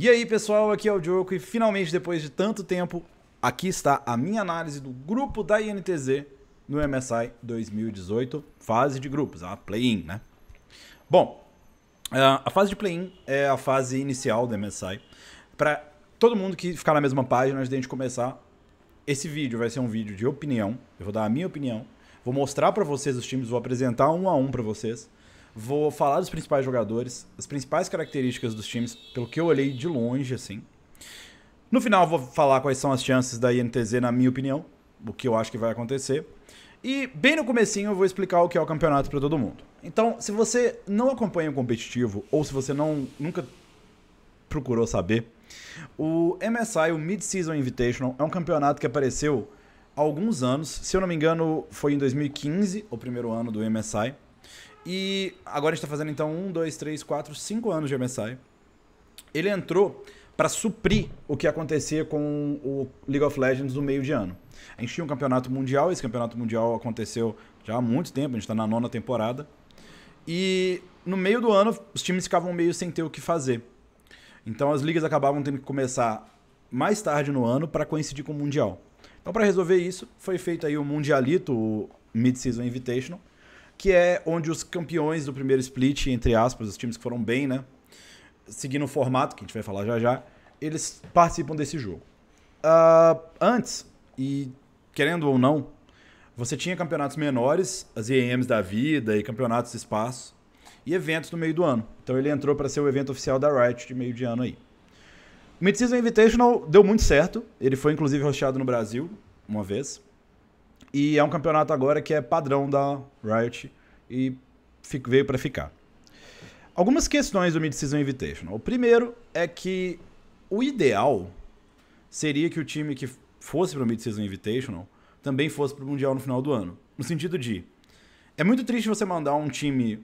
E aí, pessoal, aqui é o Joko e finalmente, depois de tanto tempo, aqui está a minha análise do grupo da INTZ no MSI 2018, fase de grupos, a play-in, né? Bom, a fase de play-in é a fase inicial do MSI. Para todo mundo que ficar na mesma página antes de a gente começar, esse vídeo vai ser um vídeo de opinião. Eu vou dar a minha opinião, vou mostrar para vocês os times, vou apresentar um a um para vocês. Vou falar dos principais jogadores, as principais características dos times, pelo que eu olhei de longe, assim. No final, vou falar quais são as chances da INTZ, na minha opinião, o que eu acho que vai acontecer. E bem no comecinho eu vou explicar o que é o campeonato para todo mundo. Então, se você não acompanha o competitivo ou se você não nunca procurou saber, o MSI, o Mid Season Invitational, é um campeonato que apareceu há alguns anos. Se eu não me engano, foi em 2015, o primeiro ano do MSI. E agora está fazendo então um, dois, três, quatro, cinco anos de MSI. Ele entrou para suprir o que acontecia com o League of Legends no meio de ano. A gente tinha um campeonato mundial, esse campeonato mundial aconteceu já há muito tempo, a gente está na nona temporada. E no meio do ano, os times ficavam meio sem ter o que fazer. Então as ligas acabavam tendo que começar mais tarde no ano para coincidir com o Mundial. Então, para resolver isso, foi feito aí o Mundialito, o Mid-Season Invitational, que é onde os campeões do primeiro split, entre aspas, os times que foram bem, né? Seguindo o formato, que a gente vai falar já já, eles participam desse jogo. Uh, antes, e querendo ou não, você tinha campeonatos menores, as IEMs da vida e campeonatos de espaço, e eventos no meio do ano. Então ele entrou para ser o evento oficial da Riot de meio de ano aí. O Mid-Season Invitational deu muito certo, ele foi inclusive hosteado no Brasil uma vez, e é um campeonato agora que é padrão da Riot e fico, veio para ficar. Algumas questões do Mid-Season Invitational. O primeiro é que o ideal seria que o time que fosse para o Mid-Season Invitational também fosse para o Mundial no final do ano. No sentido de, é muito triste você mandar um time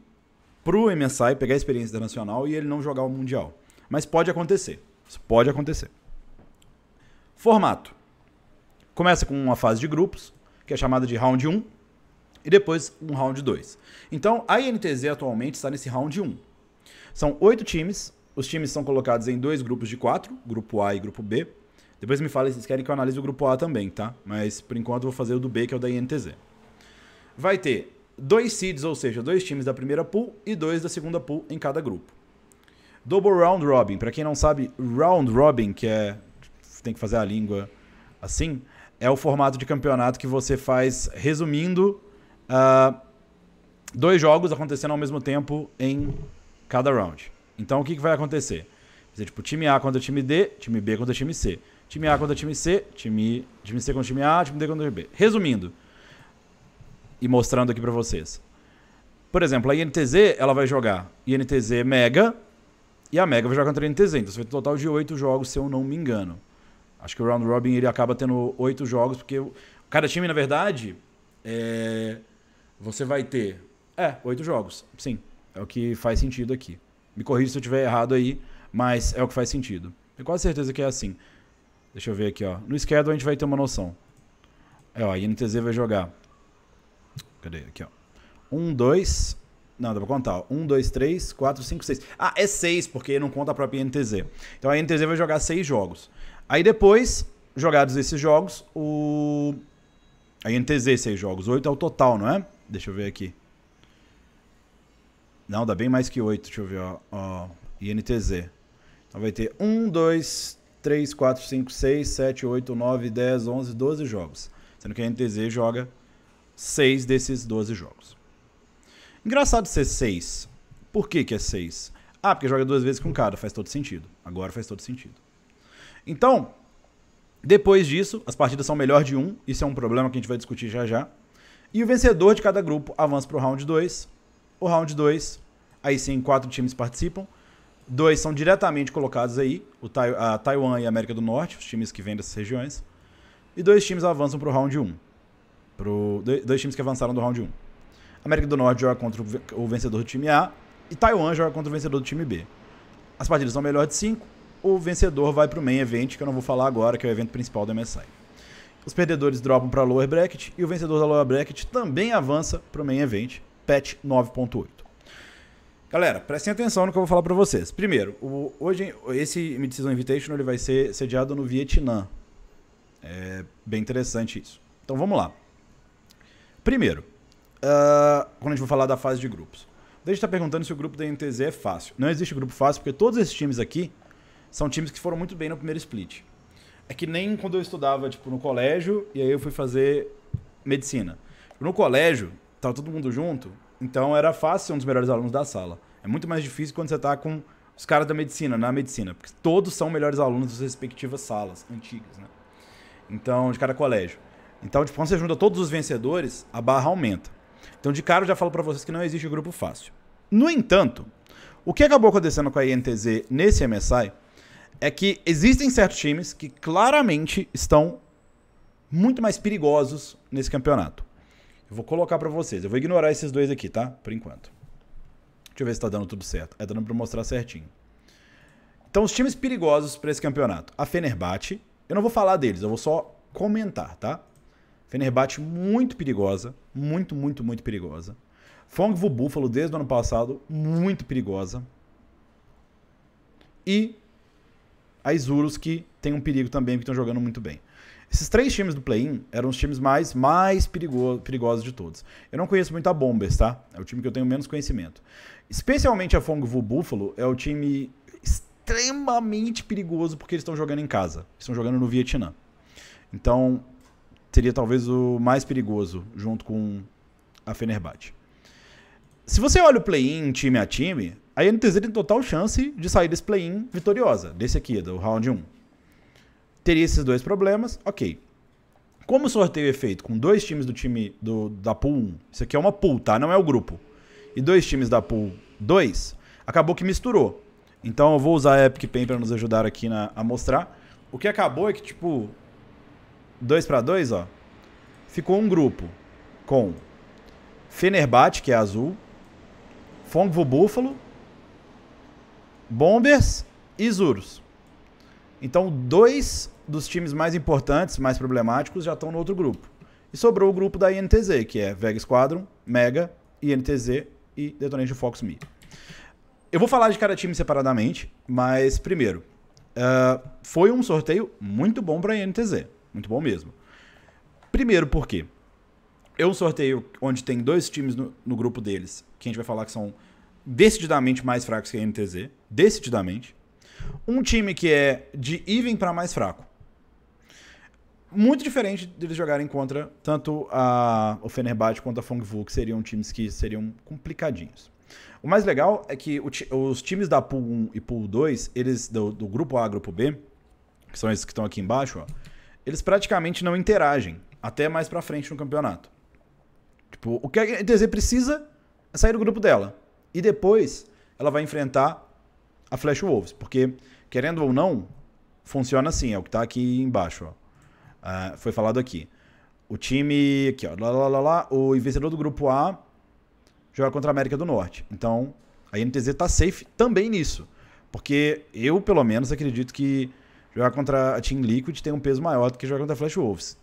pro MSI pegar a experiência internacional e ele não jogar o Mundial. Mas pode acontecer. Isso pode acontecer. Formato. Começa com uma fase de grupos, que é chamada de round 1, e depois um round 2. Então, a INTZ atualmente está nesse round 1. São oito times, os times são colocados em dois grupos de quatro, grupo A e grupo B. Depois me falem se vocês querem que eu analise o grupo A também, tá? Mas por enquanto eu vou fazer o do B, que é o da INTZ. Vai ter dois seeds, ou seja, dois times da primeira pool e dois da segunda pool em cada grupo. Double Round Robin, para quem não sabe, Round Robin, que é. tem que fazer a língua assim é o formato de campeonato que você faz, resumindo, uh, dois jogos acontecendo ao mesmo tempo em cada round. Então o que, que vai acontecer? tipo time A contra time D, time B contra time C. Time A contra time C, time, time C contra time A, time D contra time B. Resumindo e mostrando aqui para vocês. Por exemplo, a INTZ ela vai jogar INTZ Mega e a Mega vai jogar contra a INTZ. Então você vai total de 8 jogos, se eu não me engano. Acho que o round robin ele acaba tendo oito jogos, porque cada time, na verdade, é... você vai ter. É, oito jogos. Sim, é o que faz sentido aqui. Me corrija se eu estiver errado aí, mas é o que faz sentido. Tenho quase certeza que é assim. Deixa eu ver aqui, ó. No esquerdo a gente vai ter uma noção. É, ó, a INTZ vai jogar. Cadê? Aqui, ó. Um, dois. Não, dá pra contar. Um, dois, três, quatro, cinco, seis. Ah, é seis, porque não conta a própria INTZ. Então a INTZ vai jogar seis jogos. Aí depois, jogados esses jogos, o. A NTZ, seis jogos. Oito é o total, não é? Deixa eu ver aqui. Não, dá bem mais que oito. Deixa eu ver, ó. ó. INTZ. Então vai ter um, dois, três, quatro, cinco, seis, sete, oito, nove, dez, onze, doze jogos. Sendo que a NTZ joga seis desses doze jogos. Engraçado ser seis. Por que, que é seis? Ah, porque joga duas vezes com cada. Faz todo sentido. Agora faz todo sentido. Então, depois disso, as partidas são melhor de um, isso é um problema que a gente vai discutir já já. E o vencedor de cada grupo avança para o round 2. O round 2, aí sim, quatro times participam. Dois são diretamente colocados aí, o tai a Taiwan e a América do Norte, os times que vêm dessas regiões. E dois times avançam para o round 1. Um, pro, dois times que avançaram do round 1. Um. América do Norte joga contra o vencedor do time A e Taiwan joga contra o vencedor do time B. As partidas são melhor de 5, o vencedor vai para o main event, que eu não vou falar agora, que é o evento principal do MSI. Os perdedores dropam para a lower bracket e o vencedor da lower bracket também avança para o main event, patch 9.8. Galera, prestem atenção no que eu vou falar para vocês. Primeiro, o, hoje esse Mid-Season Invitational ele vai ser sediado no Vietnã. É bem interessante isso. Então vamos lá. Primeiro, uh, quando a gente vai falar da fase de grupos. Deixa eu estar perguntando se o grupo da NTZ é fácil. Não existe grupo fácil, porque todos esses times aqui são times que foram muito bem no primeiro split. É que nem quando eu estudava, tipo, no colégio, e aí eu fui fazer medicina. No colégio, tava tá todo mundo junto, então era fácil ser um dos melhores alunos da sala. É muito mais difícil quando você tá com os caras da medicina, na medicina, porque todos são melhores alunos das respectivas salas antigas, né? Então, de cada colégio. Então, tipo, quando você junta todos os vencedores, a barra aumenta. Então, de cara, eu já falo para vocês que não existe grupo fácil. No entanto, o que acabou acontecendo com a INTZ nesse MSI é que existem certos times que claramente estão muito mais perigosos nesse campeonato. Eu vou colocar para vocês. Eu vou ignorar esses dois aqui, tá? Por enquanto. Deixa eu ver se tá dando tudo certo. É tá dando para mostrar certinho. Então, os times perigosos para esse campeonato. A Fenerbahçe, eu não vou falar deles, eu vou só comentar, tá? Fenerbahçe muito perigosa, muito, muito, muito perigosa. Fongvo Buffalo desde o ano passado, muito perigosa. E a Isurus, que tem um perigo também, porque estão jogando muito bem. Esses três times do play-in eram os times mais, mais perigoso perigosos de todos. Eu não conheço muito a Bombers, tá? É o time que eu tenho menos conhecimento. Especialmente a fong vu Buffalo é o time extremamente perigoso porque eles estão jogando em casa. Estão jogando no Vietnã. Então, seria talvez o mais perigoso junto com a Fenerbahçe. Se você olha o play-in time a time, a NTZ tem total chance de sair desse play-in vitoriosa, desse aqui, do round 1. Teria esses dois problemas, ok. Como o sorteio é feito com dois times do time do, da pool 1, isso aqui é uma pool, tá? Não é o grupo. E dois times da pool 2, acabou que misturou. Então eu vou usar a Epic pen para nos ajudar aqui na, a mostrar. O que acabou é que, tipo, 2 para 2, ó, ficou um grupo com Fenerbahçe, que é azul, Fongvo Buffalo, Bombers e Zuros. Então, dois dos times mais importantes, mais problemáticos, já estão no outro grupo. E sobrou o grupo da INTZ, que é Vega Squadron, Mega, INTZ e Detonation Fox Me. Eu vou falar de cada time separadamente, mas primeiro, uh, foi um sorteio muito bom para a INTZ. Muito bom mesmo. Primeiro, por quê? eu sorteio onde tem dois times no, no, grupo deles, que a gente vai falar que são decididamente mais fracos que a MTZ, decididamente. Um time que é de even para mais fraco. Muito diferente deles jogarem contra tanto a, o Fenerbahçe quanto a Fongvu, que seriam times que seriam complicadinhos. O mais legal é que o, os times da Pool 1 e Pool 2, eles do, do grupo A, grupo B, que são esses que estão aqui embaixo, ó, eles praticamente não interagem até mais para frente no campeonato. Tipo, o que a NTZ precisa é sair do grupo dela. E depois ela vai enfrentar a Flash Wolves. Porque, querendo ou não, funciona assim. É o que tá aqui embaixo. Ó. Uh, foi falado aqui. O time. Aqui, ó. Lá, lá, lá, lá, o vencedor do grupo A joga contra a América do Norte. Então, a NTZ tá safe também nisso. Porque eu, pelo menos, acredito que jogar contra a Team Liquid tem um peso maior do que jogar contra a Flash Wolves.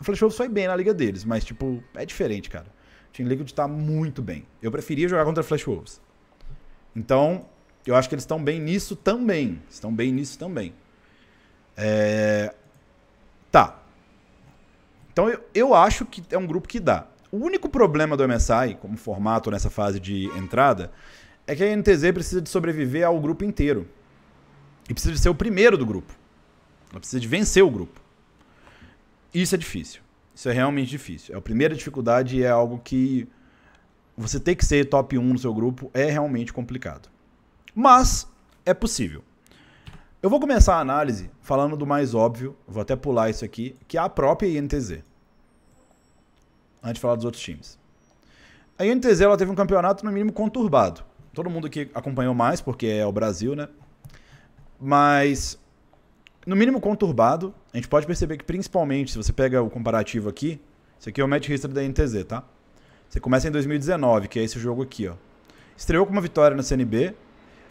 O Flash Wolves foi bem na liga deles, mas, tipo, é diferente, cara. O Team Liquid tá muito bem. Eu preferia jogar contra Flash Wolves. Então, eu acho que eles estão bem nisso também. Estão bem nisso também. É... Tá. Então, eu, eu acho que é um grupo que dá. O único problema do MSI, como formato nessa fase de entrada, é que a NTZ precisa de sobreviver ao grupo inteiro. E precisa de ser o primeiro do grupo. Ela precisa de vencer o grupo. Isso é difícil. Isso é realmente difícil. É a primeira dificuldade e é algo que você ter que ser top 1 no seu grupo é realmente complicado. Mas é possível. Eu vou começar a análise falando do mais óbvio, vou até pular isso aqui, que é a própria INTZ. Antes de falar dos outros times. A INTZ ela teve um campeonato no mínimo conturbado. Todo mundo que acompanhou mais, porque é o Brasil, né? Mas no mínimo conturbado, a gente pode perceber que principalmente, se você pega o comparativo aqui, isso aqui é o Match History da NTZ, tá? Você começa em 2019, que é esse jogo aqui, ó. Estreou com uma vitória na CNB,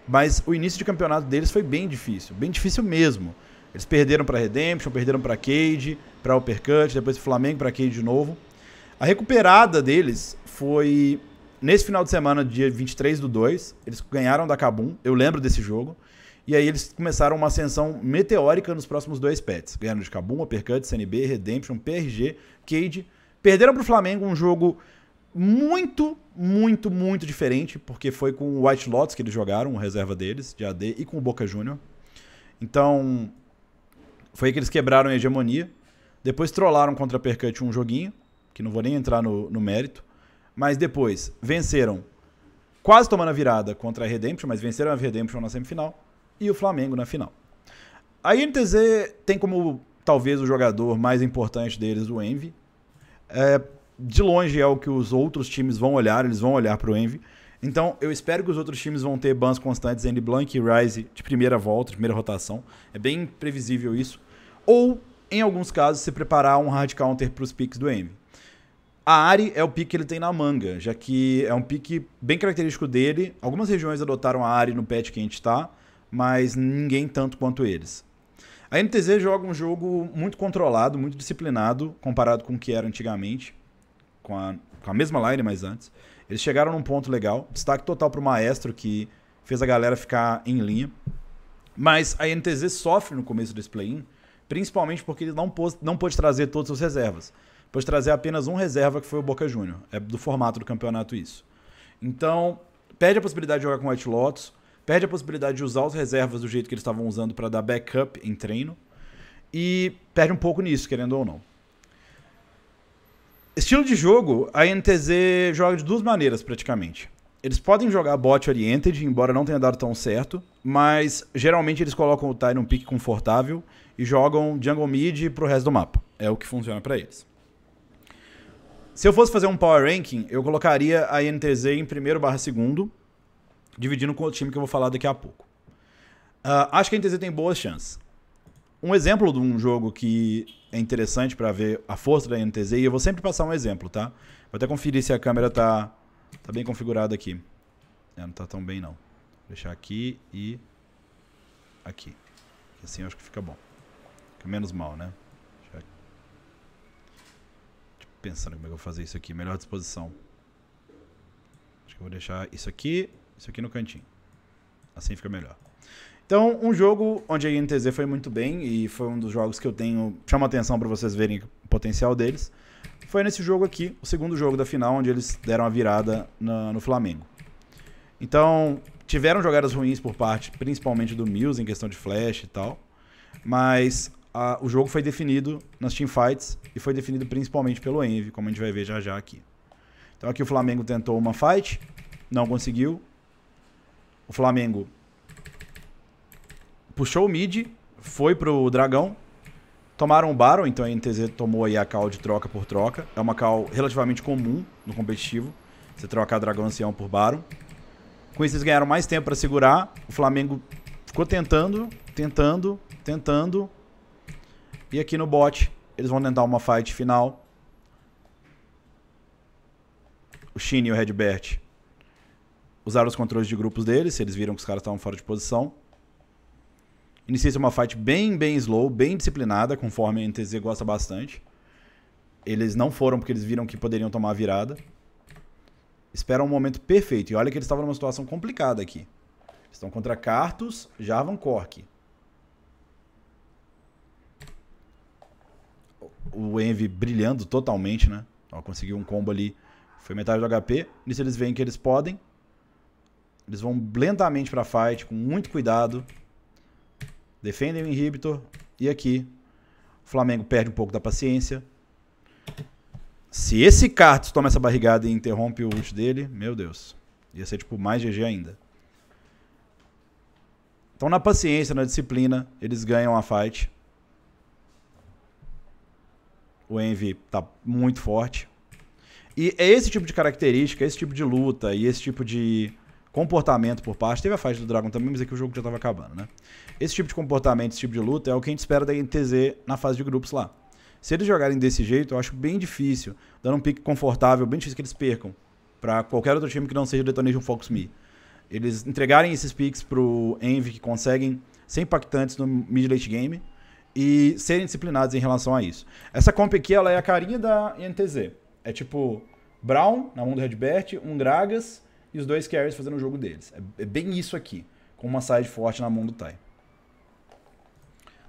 mas o início de campeonato deles foi bem difícil, bem difícil mesmo. Eles perderam para Redemption, perderam para Cade, para Uppercut, depois Flamengo para Cade de novo. A recuperada deles foi nesse final de semana, dia 23 do 2, eles ganharam da Kabum. Eu lembro desse jogo. E aí eles começaram uma ascensão meteórica nos próximos dois pets. Ganharam de Cabum, Uppercut, CNB, Redemption, PRG, Cade. Perderam para o Flamengo um jogo muito, muito, muito diferente, porque foi com o White Lotus que eles jogaram, reserva deles, de AD, e com o Boca Júnior. Então, foi que eles quebraram a hegemonia. Depois trollaram contra a Percut um joguinho, que não vou nem entrar no, no mérito. Mas depois venceram, quase tomando a virada contra a Redemption, mas venceram a Redemption na semifinal e o Flamengo na final. A INTZ tem como talvez o jogador mais importante deles o Envy. É, de longe é o que os outros times vão olhar, eles vão olhar para o Envy. Então, eu espero que os outros times vão ter bans constantes, entre Blank e Rise de primeira volta, de primeira rotação. É bem previsível isso. Ou, em alguns casos, se preparar um hard counter para os picks do Envy. A Ari é o pick que ele tem na manga, já que é um pick bem característico dele. Algumas regiões adotaram a Ari no patch que a gente está mas ninguém tanto quanto eles. A NTZ joga um jogo muito controlado, muito disciplinado, comparado com o que era antigamente, com a, com a mesma line, mas antes. Eles chegaram num ponto legal. Destaque total para o Maestro, que fez a galera ficar em linha. Mas a NTZ sofre no começo desse play-in, principalmente porque ele não pôde, não pôde trazer todas as reservas. Pôde trazer apenas um reserva, que foi o Boca Júnior. É do formato do campeonato isso. Então, perde a possibilidade de jogar com o White Lotus, perde a possibilidade de usar as reservas do jeito que eles estavam usando para dar backup em treino e perde um pouco nisso, querendo ou não. Estilo de jogo, a NTZ joga de duas maneiras praticamente. Eles podem jogar bot oriented, embora não tenha dado tão certo, mas geralmente eles colocam o Tai num pique confortável e jogam jungle mid pro resto do mapa. É o que funciona para eles. Se eu fosse fazer um power ranking, eu colocaria a NTZ em primeiro barra segundo, dividindo com o time que eu vou falar daqui a pouco. Uh, acho que a NTZ tem boas chances. Um exemplo de um jogo que é interessante para ver a força da NTZ, e eu vou sempre passar um exemplo, tá? Vou até conferir se a câmera tá, tá bem configurada aqui. É, não tá tão bem, não. Vou deixar aqui e aqui. Assim eu acho que fica bom. Fica menos mal, né? Deixa... Pensando como é que eu vou fazer isso aqui. Melhor disposição. Acho que eu vou deixar isso aqui isso aqui no cantinho. Assim fica melhor. Então, um jogo onde a INTZ foi muito bem e foi um dos jogos que eu tenho. Chama atenção para vocês verem o potencial deles. Foi nesse jogo aqui, o segundo jogo da final, onde eles deram a virada na, no Flamengo. Então, tiveram jogadas ruins por parte, principalmente do Mills, em questão de flash e tal. Mas a, o jogo foi definido nas teamfights e foi definido principalmente pelo Envy, como a gente vai ver já já aqui. Então, aqui o Flamengo tentou uma fight, não conseguiu o Flamengo puxou o mid, foi pro dragão, tomaram o Baron, então a NTZ tomou aí a call de troca por troca. É uma call relativamente comum no competitivo, você trocar dragão ancião por Baron. Com isso eles ganharam mais tempo para segurar, o Flamengo ficou tentando, tentando, tentando. E aqui no bot, eles vão tentar uma fight final. O Shin e o Redbert usaram os controles de grupos deles, eles viram que os caras estavam fora de posição. Inicia-se uma fight bem, bem slow, bem disciplinada, conforme a NTZ gosta bastante. Eles não foram porque eles viram que poderiam tomar a virada. Esperam um momento perfeito. E olha que eles estavam numa situação complicada aqui. Estão contra Cartus, Jarvan Cork. O Envy brilhando totalmente, né? Ó, conseguiu um combo ali. Foi metade do HP. Nisso eles veem que eles podem. Eles vão lentamente pra fight, com muito cuidado. Defendem o inhibitor. E aqui, o Flamengo perde um pouco da paciência. Se esse Cartus toma essa barrigada e interrompe o ult dele, meu Deus. Ia ser tipo mais GG ainda. Então na paciência, na disciplina, eles ganham a fight. O Envy tá muito forte. E é esse tipo de característica, esse tipo de luta e esse tipo de comportamento por parte. Teve a fase do Dragon também, mas aqui é o jogo já estava acabando, né? Esse tipo de comportamento, esse tipo de luta é o que a gente espera da NTZ na fase de grupos lá. Se eles jogarem desse jeito, eu acho bem difícil, dando um pique confortável, bem difícil que eles percam para qualquer outro time que não seja o Detonation Focus Me. Eles entregarem esses picks pro Envy que conseguem ser impactantes no mid late game e serem disciplinados em relação a isso. Essa comp aqui ela é a carinha da NTZ. É tipo Brown na mão do Redbert, um Gragas e os dois carries fazendo o jogo deles. É, é, bem isso aqui, com uma side forte na mão do Tai.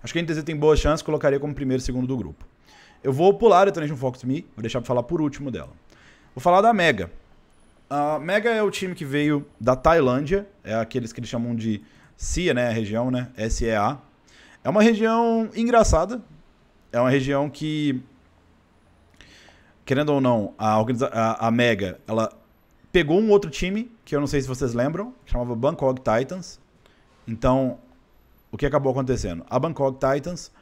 Acho que a NTZ tem boas chances, colocaria como primeiro e segundo do grupo. Eu vou pular a Eternation Fox Me, vou deixar pra falar por último dela. Vou falar da Mega. A Mega é o time que veio da Tailândia, é aqueles que eles chamam de SEA, né, a região, né, SEA. É uma região engraçada, é uma região que, querendo ou não, a, a, a Mega, ela pegou um outro time, que eu não sei se vocês lembram, que chamava Bangkok Titans. Então, o que acabou acontecendo? A Bangkok Titans,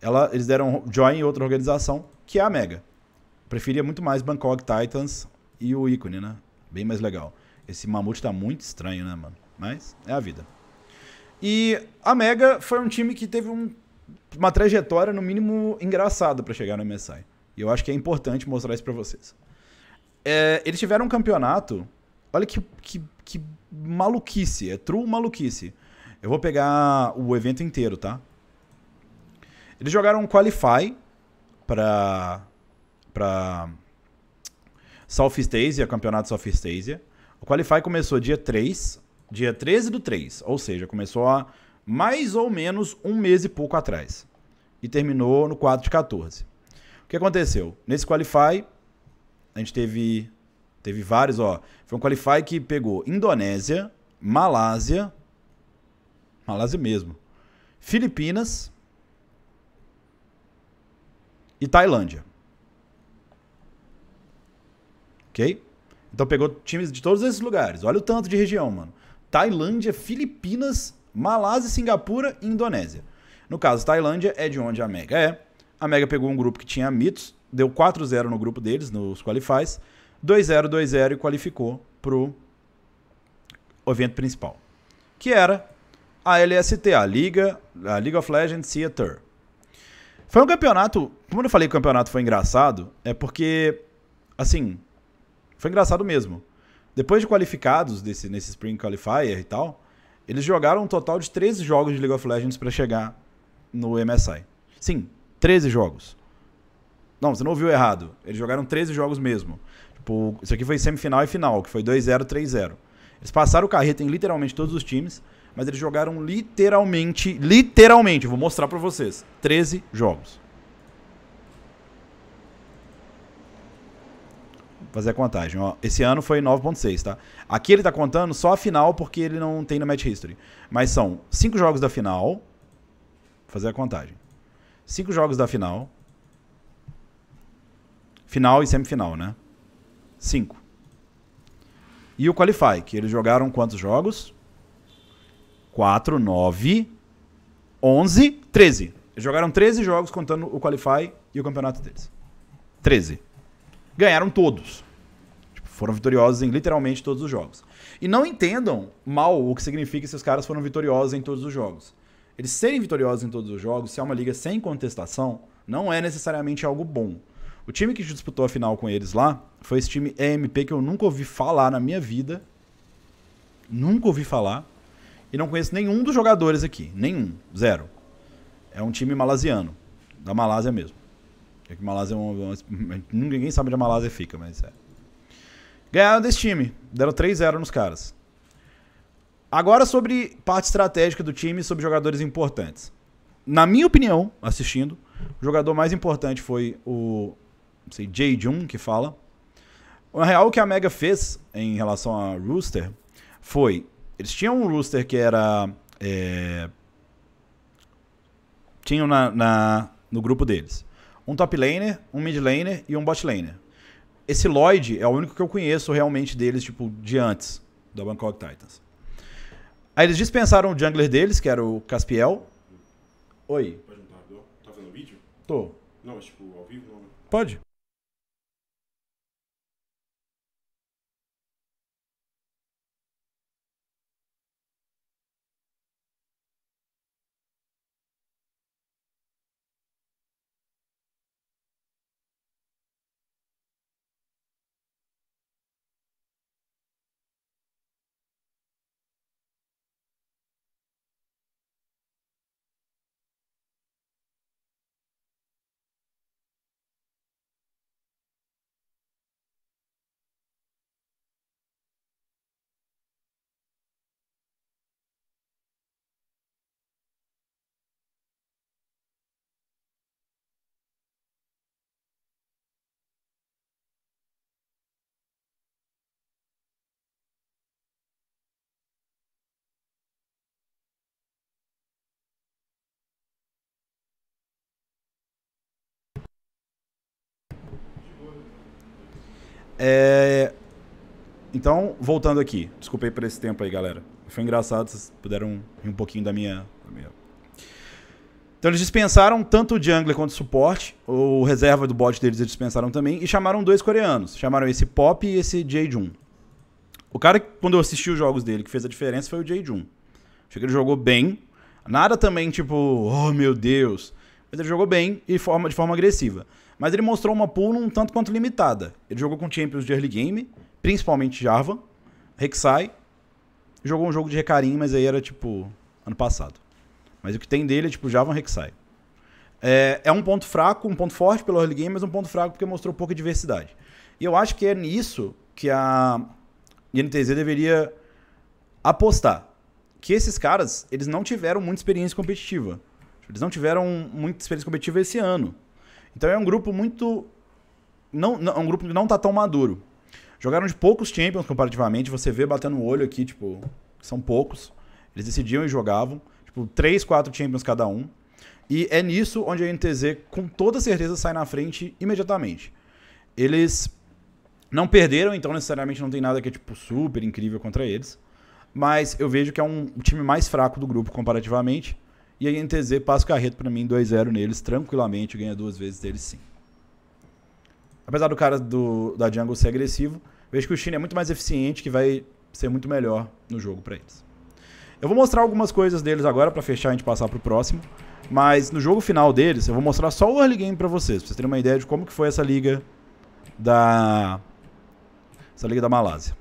ela, eles deram join em outra organização, que é a Mega. Preferia muito mais Bangkok Titans e o ícone, né? Bem mais legal. Esse mamute tá muito estranho, né, mano? Mas é a vida. E a Mega foi um time que teve um, uma trajetória, no mínimo, engraçada para chegar no MSI. E eu acho que é importante mostrar isso para vocês. É, eles tiveram um campeonato. Olha que, que, que maluquice. É true maluquice. Eu vou pegar o evento inteiro, tá? Eles jogaram um qualify pra, pra Southeast Asia, campeonato Southeast Asia. O qualify começou dia 3, dia 13 do 3, ou seja, começou há mais ou menos um mês e pouco atrás. E terminou no 4 de 14. O que aconteceu? Nesse qualify, a gente teve teve vários, ó. Foi um qualify que pegou Indonésia, Malásia, Malásia mesmo, Filipinas e Tailândia. OK? Então pegou times de todos esses lugares. Olha o tanto de região, mano. Tailândia, Filipinas, Malásia, Singapura e Indonésia. No caso, Tailândia é de onde a Mega é. A Mega pegou um grupo que tinha mitos, deu 4-0 no grupo deles, nos qualifies, 2-0, 2-0 e qualificou pro evento principal, que era a LST, a Liga, a League of Legends Theater. Foi um campeonato, como eu falei que o campeonato foi engraçado, é porque, assim, foi engraçado mesmo. Depois de qualificados desse, nesse Spring Qualifier e tal, eles jogaram um total de 13 jogos de League of Legends para chegar no MSI. Sim, 13 jogos. Não, você não ouviu errado. Eles jogaram 13 jogos mesmo. Tipo, isso aqui foi semifinal e final, que foi 2-0, 3-0. Eles passaram o carreta em literalmente todos os times, mas eles jogaram literalmente, literalmente, vou mostrar pra vocês, 13 jogos. Vou fazer a contagem. Ó, esse ano foi 9.6, tá? Aqui ele tá contando só a final porque ele não tem no Match History. Mas são 5 jogos da final. vou Fazer a contagem. 5 jogos da final final e semifinal, né? Cinco. E o Qualify, que eles jogaram quantos jogos? 4, 9, 11, 13. Eles jogaram 13 jogos contando o Qualify e o campeonato deles. 13. Ganharam todos. Tipo, foram vitoriosos em literalmente todos os jogos. E não entendam mal o que significa esses caras foram vitoriosos em todos os jogos. Eles serem vitoriosos em todos os jogos, se é uma liga sem contestação, não é necessariamente algo bom. O time que disputou a final com eles lá foi esse time EMP que eu nunca ouvi falar na minha vida. Nunca ouvi falar. E não conheço nenhum dos jogadores aqui. Nenhum. Zero. É um time malasiano. Da Malásia mesmo. É que Malásia é um, Ninguém sabe onde a Malásia fica, mas é. Ganharam desse time. Deram 3-0 nos caras. Agora sobre parte estratégica do time, e sobre jogadores importantes. Na minha opinião, assistindo, o jogador mais importante foi o não sei, Jay Jun que fala. Na real, o que a Mega fez em relação a Rooster foi. Eles tinham um Rooster que era. É, tinham na, na, no grupo deles um top laner, um mid laner e um bot laner. Esse Lloyd é o único que eu conheço realmente deles, tipo, de antes, da Bangkok Titans. Aí eles dispensaram o jungler deles, que era o Caspiel. Oi. Pode juntar, tá fazendo vídeo? Tô. Não, mas tipo, ao vivo não. Né? Pode. É... Então, voltando aqui. Desculpei por esse tempo aí, galera. Foi engraçado, vocês puderam rir um pouquinho da minha... da minha... Então eles dispensaram tanto o jungler quanto o suporte, o reserva do bot deles eles dispensaram também, e chamaram dois coreanos. Chamaram esse Pop e esse Jae-jun. O cara, quando eu assisti os jogos dele, que fez a diferença foi o Jae-jun. Achei que ele jogou bem. Nada também tipo, oh meu Deus. Mas ele jogou bem e forma, de forma agressiva. Mas ele mostrou uma pool um tanto quanto limitada. Ele jogou com Champions de early game, principalmente Java, Rek'Sai, jogou um jogo de Recarim, mas aí era tipo ano passado. Mas o que tem dele é tipo Java, Rek'Sai. É, é um ponto fraco, um ponto forte pelo early game, mas um ponto fraco porque mostrou pouca diversidade. E eu acho que é nisso que a INTZ deveria apostar. Que esses caras, eles não tiveram muita experiência competitiva. Eles não tiveram muita experiência competitiva esse ano. Então é um grupo muito. Não, não, é um grupo que não tá tão maduro. Jogaram de poucos Champions comparativamente, você vê batendo o olho aqui, tipo, são poucos. Eles decidiam e jogavam, tipo, 3, 4 Champions cada um. E é nisso onde a NTZ com toda certeza sai na frente imediatamente. Eles não perderam, então necessariamente não tem nada que é tipo super incrível contra eles. Mas eu vejo que é um, time mais fraco do grupo comparativamente. E a NTZ passa o carreto para mim 2-0 neles tranquilamente, ganha duas vezes deles sim. Apesar do cara do, da jungle ser agressivo, vejo que o China é muito mais eficiente, que vai ser muito melhor no jogo para eles. Eu vou mostrar algumas coisas deles agora para fechar e a gente passar pro próximo. Mas no jogo final deles, eu vou mostrar só o early game pra vocês, pra vocês terem uma ideia de como que foi essa liga da... Essa liga da Malásia.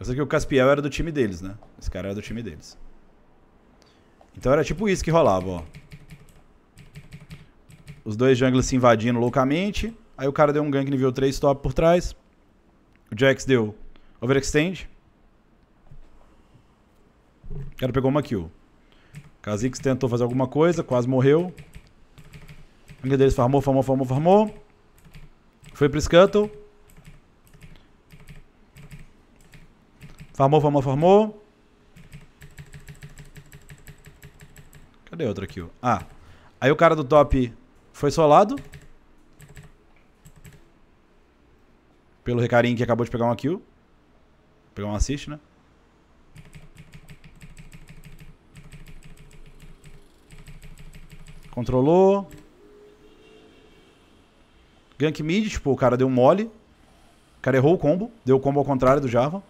Eu sei que o Caspiel era do time deles, né? Esse cara era do time deles. Então era tipo isso que rolava, ó. Os dois junglers se invadindo loucamente. Aí o cara deu um gank nível 3 top por trás. O Jax deu overextend. O cara pegou uma kill. Kha'Zix tentou fazer alguma coisa, quase morreu. O gank deles farmou, farmou, farmou, farmou. Foi pro Scuttle. Farmou, farmou, farmou. Cadê outra kill? Ah. Aí o cara do top foi solado. Pelo recarinho que acabou de pegar uma kill. pegar um assist, né? Controlou. Gank mid, tipo, o cara deu mole. O cara errou o combo. Deu o combo ao contrário do Java.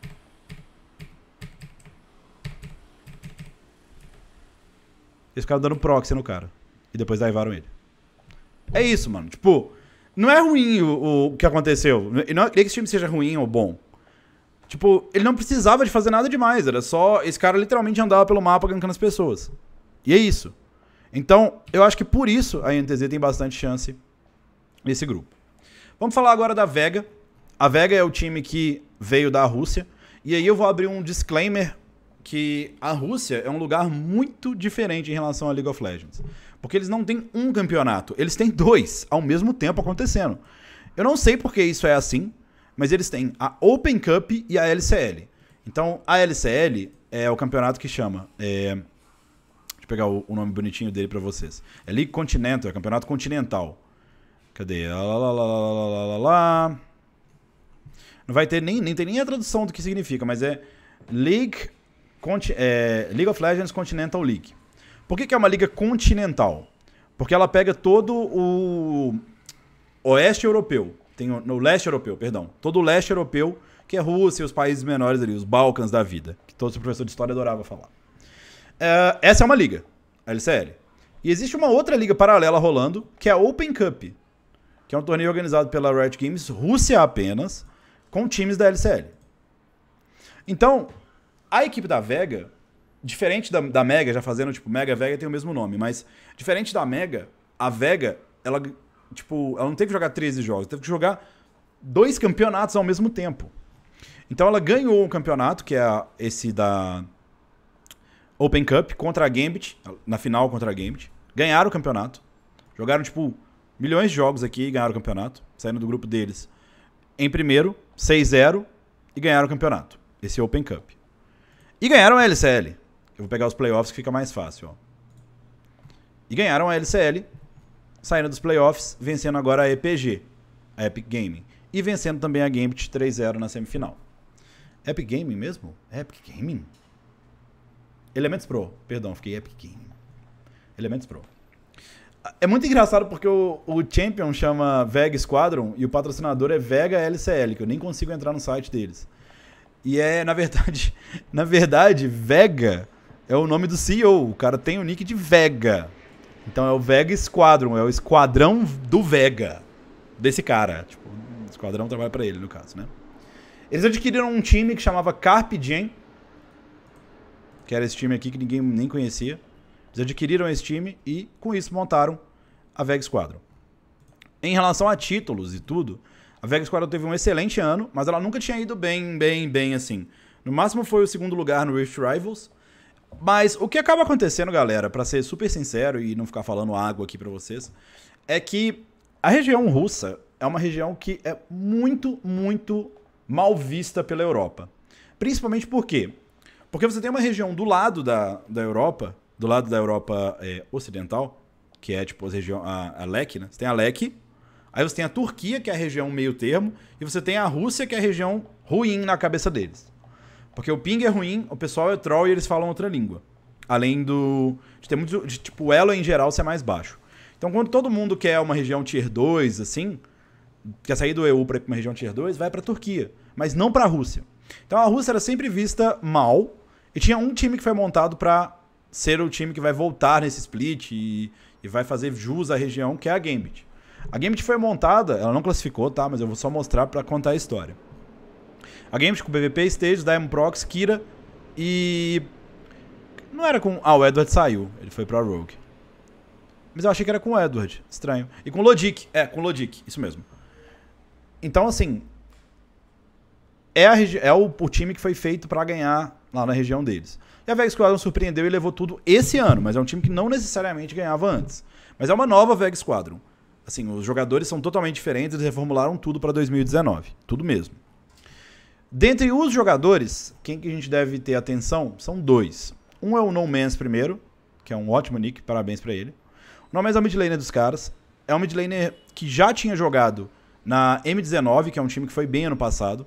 Eles ficaram dando proxy no cara. E depois daivaram ele. É isso, mano. Tipo, não é ruim o, o que aconteceu. E não é que esse time seja ruim ou bom. Tipo, ele não precisava de fazer nada demais. Era só. Esse cara literalmente andava pelo mapa gankando as pessoas. E é isso. Então, eu acho que por isso a NTZ tem bastante chance nesse grupo. Vamos falar agora da Vega. A Vega é o time que veio da Rússia. E aí eu vou abrir um disclaimer que a Rússia é um lugar muito diferente em relação a League of Legends. Porque eles não têm um campeonato, eles têm dois ao mesmo tempo acontecendo. Eu não sei porque isso é assim, mas eles têm a Open Cup e a LCL. Então, a LCL é o campeonato que chama. É... Deixa eu pegar o, nome bonitinho dele para vocês. É League Continental, é campeonato continental. Cadê? Lá, lá, lá, lá, Não vai ter nem, nem tem nem a tradução do que significa, mas é League Conti é, League of Legends Continental League. Por que, que é uma liga continental? Porque ela pega todo o oeste europeu, tem o, no leste europeu, perdão, todo o leste europeu, que é Rússia e os países menores ali, os Balcãs da vida, que todo professor de história adorava falar. É, essa é uma liga, a LCL. E existe uma outra liga paralela rolando, que é a Open Cup, que é um torneio organizado pela Riot Games, Rússia apenas, com times da LCL. Então, a equipe da Vega, diferente da, da Mega, já fazendo, tipo, Mega Vega tem o mesmo nome, mas diferente da Mega, a Vega, ela, tipo, ela não teve que jogar 13 jogos, teve que jogar dois campeonatos ao mesmo tempo. Então ela ganhou um campeonato, que é esse da Open Cup, contra a Gambit, na final contra a Gambit. Ganharam o campeonato. Jogaram, tipo, milhões de jogos aqui e ganharam o campeonato, saindo do grupo deles. Em primeiro, 6-0 e ganharam o campeonato. Esse Open Cup. E ganharam a LCL. Eu vou pegar os playoffs que fica mais fácil, ó. E ganharam a LCL, saindo dos playoffs, vencendo agora a EPG, a Epic Gaming. E vencendo também a Gambit 3-0 na semifinal. Epic Gaming mesmo? Epic Gaming? Elementos Pro, perdão, fiquei Epic Gaming. Elementos Pro. É muito engraçado porque o, o Champion chama Vega Squadron e o patrocinador é Vega LCL, que eu nem consigo entrar no site deles. E é, na verdade, na verdade, Vega é o nome do CEO. O cara tem o nick de Vega. Então é o Vega Squadron, é o esquadrão do Vega. Desse cara. Tipo, o esquadrão trabalha para ele, no caso, né? Eles adquiriram um time que chamava Carpe Diem. Que era esse time aqui que ninguém nem conhecia. Eles adquiriram esse time e, com isso, montaram a Vega Squadron. Em relação a títulos e tudo, a Vegas 4 teve um excelente ano, mas ela nunca tinha ido bem, bem, bem assim. No máximo foi o segundo lugar no Rift Rivals. Mas o que acaba acontecendo, galera, para ser super sincero e não ficar falando água aqui para vocês, é que a região russa é uma região que é muito, muito mal vista pela Europa. Principalmente por quê? Porque você tem uma região do lado da, da Europa, do lado da Europa é, Ocidental, que é tipo a região, a, a LEC, né? Você tem a Lek? Aí você tem a Turquia, que é a região meio termo, e você tem a Rússia, que é a região ruim na cabeça deles. Porque o ping é ruim, o pessoal é troll e eles falam outra língua. Além do. De ter muito. De, tipo, o elo em geral ser mais baixo. Então, quando todo mundo quer uma região tier 2, assim, quer sair do EU para ir uma região tier 2, vai para a Turquia, mas não para a Rússia. Então, a Rússia era sempre vista mal, e tinha um time que foi montado para ser o time que vai voltar nesse split e, e vai fazer jus à região, que é a Gambit. A Gambit foi montada, ela não classificou, tá? Mas eu vou só mostrar para contar a história. A Gambit com BVP, Stage, Diamond Prox, Kira e... Não era com... Ah, o Edward saiu. Ele foi pra Rogue. Mas eu achei que era com o Edward. Estranho. E com o Lodic. É, com o Lodic. Isso mesmo. Então, assim... É, a regi... é o, o time que foi feito para ganhar lá na região deles. E a Vegas Squadron surpreendeu e levou tudo esse ano, mas é um time que não necessariamente ganhava antes. Mas é uma nova Vegas Squadron assim, os jogadores são totalmente diferentes, eles reformularam tudo para 2019, tudo mesmo. Dentre os jogadores, quem que a gente deve ter atenção são dois. Um é o No Man's primeiro, que é um ótimo nick, parabéns para ele. O No Man's é o midlaner dos caras, é um midlaner que já tinha jogado na M19, que é um time que foi bem ano passado.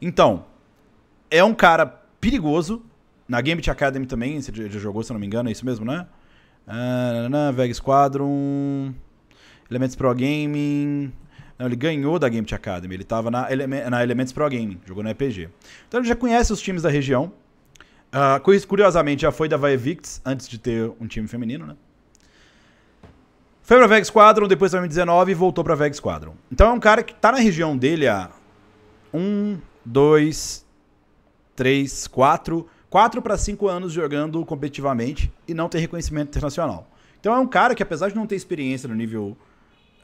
Então, é um cara perigoso, na Gambit Academy também, você já jogou, se eu não me engano, é isso mesmo, né? Uh, na Veg Squadron... Elements Pro Gaming. Não, ele ganhou da Game Academy. Ele estava na, Ele na Elements Pro Gaming, jogou no EPG. Então ele já conhece os times da região. Uh, curiosamente, já foi da Vaevicts antes de ter um time feminino, né? Foi pra Vegas Squadron, depois de 2019 e voltou pra Vegas Squadron. Então é um cara que tá na região dele há. Um, dois, três, quatro. Quatro para cinco anos jogando competitivamente e não ter reconhecimento internacional. Então é um cara que, apesar de não ter experiência no nível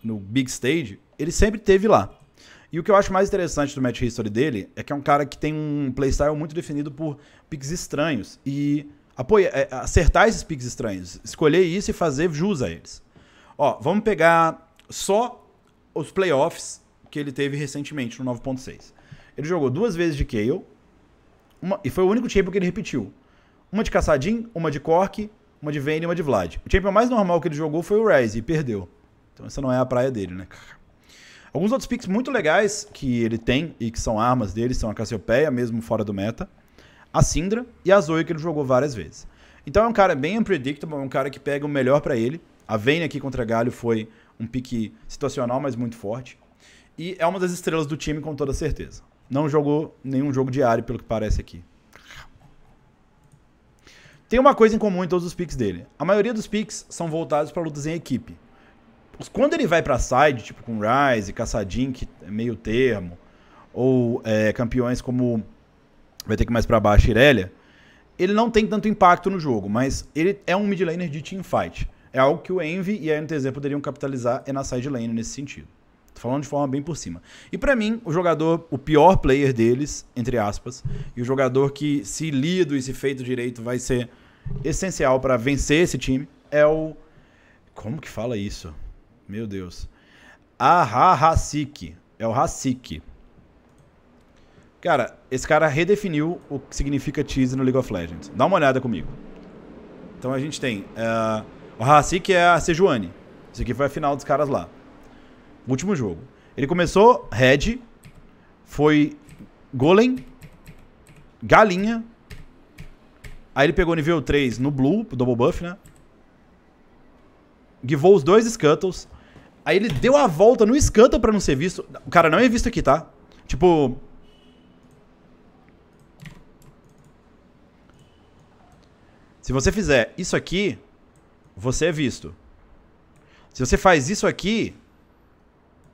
no big stage, ele sempre teve lá. E o que eu acho mais interessante do match history dele é que é um cara que tem um playstyle muito definido por picks estranhos. E apoia, é, acertar esses picks estranhos, escolher isso e fazer jus a eles. Ó, vamos pegar só os playoffs que ele teve recentemente no 9.6. Ele jogou duas vezes de Kale, uma, e foi o único champion que ele repetiu. Uma de Caçadin, uma de Cork, uma de Vayne e uma de Vlad. O champion mais normal que ele jogou foi o Ryze e perdeu. Então essa não é a praia dele, né, Alguns outros picks muito legais que ele tem e que são armas dele são a Cassiopeia, mesmo fora do meta, a Syndra e a Zoe, que ele jogou várias vezes. Então é um cara bem unpredictable, é um cara que pega o melhor para ele. A Vayne aqui contra Galho foi um pique situacional, mas muito forte. E é uma das estrelas do time, com toda certeza. Não jogou nenhum jogo diário, pelo que parece aqui. Tem uma coisa em comum em todos os picks dele. A maioria dos picks são voltados para lutas em equipe quando ele vai pra side, tipo com Rise, Caçadinho, que é meio termo, ou é, campeões como vai ter que ir mais para baixo Irelia, ele não tem tanto impacto no jogo, mas ele é um mid laner de teamfight. É algo que o Envy e a NTZ poderiam capitalizar é na side lane nesse sentido. Tô falando de forma bem por cima. E para mim, o jogador, o pior player deles, entre aspas, e o jogador que se lido e se feito direito vai ser essencial para vencer esse time é o como que fala isso? Meu Deus. Aha É o Hasik. Cara, esse cara redefiniu o que significa cheese no League of Legends. Dá uma olhada comigo. Então a gente tem... Uh, o Hasik é a Sejuani. Isso aqui foi a final dos caras lá. Último jogo. Ele começou Red. Foi Golem. Galinha. Aí ele pegou nível 3 no Blue, double buff, né? Givou os dois Scuttles. Aí ele deu a volta no Scuttle pra não ser visto. O cara não é visto aqui, tá? Tipo... Se você fizer isso aqui, você é visto. Se você faz isso aqui,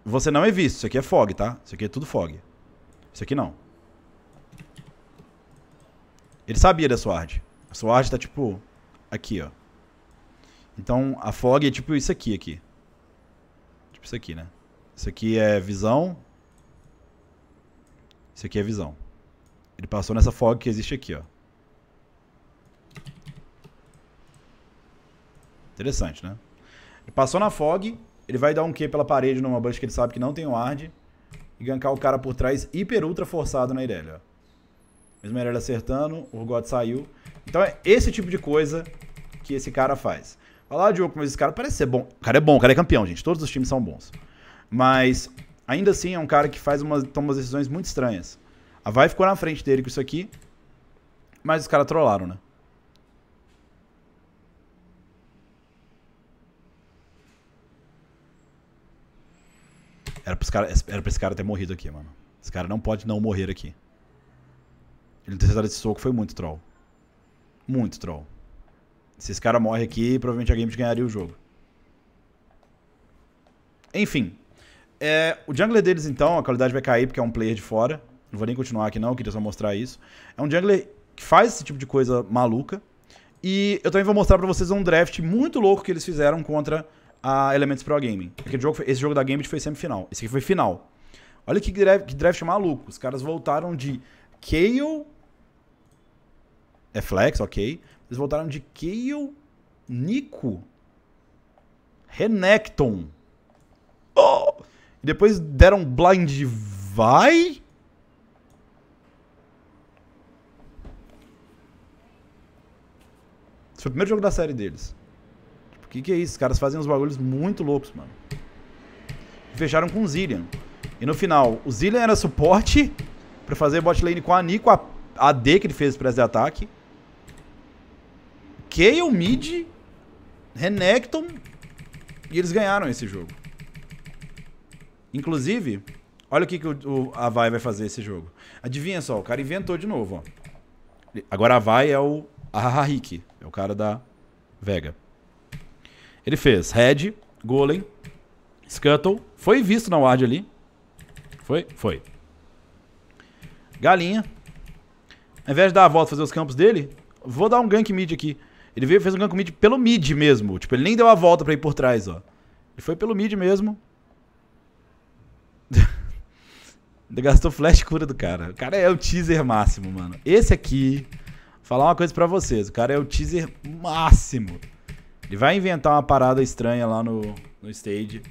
você não é visto. Isso aqui é fog, tá? Isso aqui é tudo fog. Isso aqui não. Ele sabia da Sword. A Sword tá, tipo, aqui, ó. Então a fog é tipo isso aqui, aqui. Tipo isso aqui, né? Isso aqui é visão. Isso aqui é visão. Ele passou nessa fog que existe aqui, ó. Interessante, né? Ele passou na fog, ele vai dar um Q pela parede numa bush que ele sabe que não tem ward. E gankar o cara por trás, hiper ultra forçado na Irelia, ó. Mesmo a Irelia acertando, o Urgot saiu. Então é esse tipo de coisa que esse cara faz. Olha lá, Diogo, mas esse cara parece ser bom. O cara é bom, o cara é campeão, gente. Todos os times são bons. Mas, ainda assim, é um cara que faz umas, toma umas decisões muito estranhas. A Vai ficou na frente dele com isso aqui. Mas os caras trollaram, né? Era pra, cara, era pra esse cara ter morrido aqui, mano. Esse cara não pode não morrer aqui. Ele ter acertado esse soco foi muito troll. Muito troll. Se esse cara morre aqui, provavelmente a Gambit ganharia o jogo. Enfim. É, o jungler deles, então, a qualidade vai cair porque é um player de fora. Não vou nem continuar aqui não, queria só mostrar isso. É um jungler que faz esse tipo de coisa maluca. E eu também vou mostrar pra vocês um draft muito louco que eles fizeram contra a Elements Pro Gaming. esse jogo da Gambit foi semifinal. Esse aqui foi final. Olha que draft, que draft maluco. Os caras voltaram de Kayle... É flex, ok. Eles voltaram de Kiel, Nico, Renekton. Oh! E depois deram blind vai? Esse foi o primeiro jogo da série deles. o tipo, que, que é isso? Os caras fazem uns bagulhos muito loucos, mano. fecharam com o Zillian. E no final, o Zillian era suporte pra fazer bot lane com a Nico, a AD que ele fez pra esse ataque. Kayle, Mid, Renekton e eles ganharam esse jogo. Inclusive, olha o que, que o, a Vai vai fazer esse jogo. Adivinha só, o cara inventou de novo, ó. Agora a Vai é o Ahahahik, é o cara da Vega. Ele fez Red, Golem, Scuttle. Foi visto na ward ali. Foi? Foi. Galinha. Ao invés de dar a volta e fazer os campos dele, vou dar um gank mid aqui. Ele veio fez um gank mid pelo mid mesmo. Tipo, ele nem deu a volta pra ir por trás, ó. Ele foi pelo mid mesmo. Ainda gastou flash cura do cara. O cara é o teaser máximo, mano. Esse aqui, vou falar uma coisa pra vocês. O cara é o teaser máximo. Ele vai inventar uma parada estranha lá no, no stage.